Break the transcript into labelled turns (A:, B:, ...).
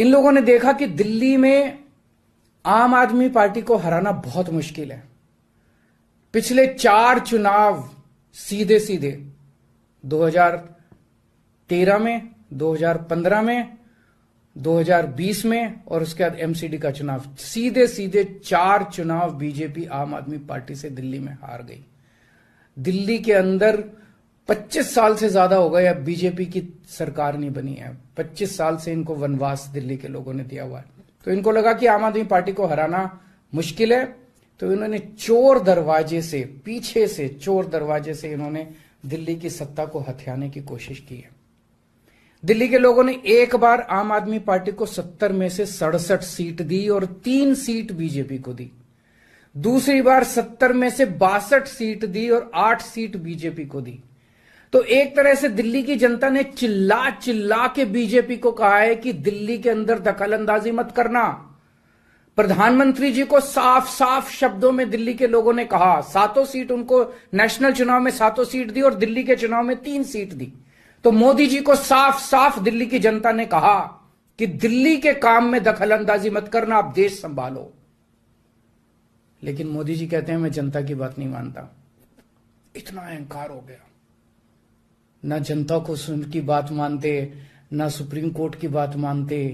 A: इन लोगों ने देखा कि दिल्ली में आम आदमी पार्टी को हराना बहुत मुश्किल है पिछले चार चुनाव सीधे सीधे 2013 में 2015 में 2020 में और उसके बाद एमसीडी का चुनाव सीधे सीधे चार चुनाव बीजेपी आम आदमी पार्टी से दिल्ली में हार गई दिल्ली के अंदर 25 साल से ज्यादा हो गए अब बीजेपी की सरकार नहीं बनी है 25 साल से इनको वनवास दिल्ली के लोगों ने दिया हुआ है तो इनको लगा कि आम आदमी पार्टी को हराना मुश्किल है तो इन्होंने चोर दरवाजे से पीछे से चोर दरवाजे से इन्होंने दिल्ली की सत्ता को हथियाने की कोशिश की है दिल्ली के लोगों ने एक बार आम आदमी पार्टी को सत्तर में से सड़सठ सीट दी और तीन सीट बीजेपी को दी दूसरी बार सत्तर में से बासठ सीट दी और आठ सीट बीजेपी को दी तो एक तरह से दिल्ली की जनता ने चिल्ला चिल्ला के बीजेपी को कहा है कि दिल्ली के अंदर दखल अंदाजी मत करना प्रधानमंत्री जी को साफ साफ शब्दों में दिल्ली के लोगों ने कहा सातों सीट उनको नेशनल चुनाव में सातों सीट दी और दिल्ली के चुनाव में तीन सीट दी तो मोदी जी को साफ साफ दिल्ली की जनता ने कहा कि दिल्ली के काम में दखल अंदाजी मत करना आप देश संभालो लेकिन मोदी जी कहते हैं मैं जनता की बात नहीं मानता
B: इतना अहंकार हो गया
A: न जनता को सुन की बात मानते ना सुप्रीम कोर्ट की
C: बात मानते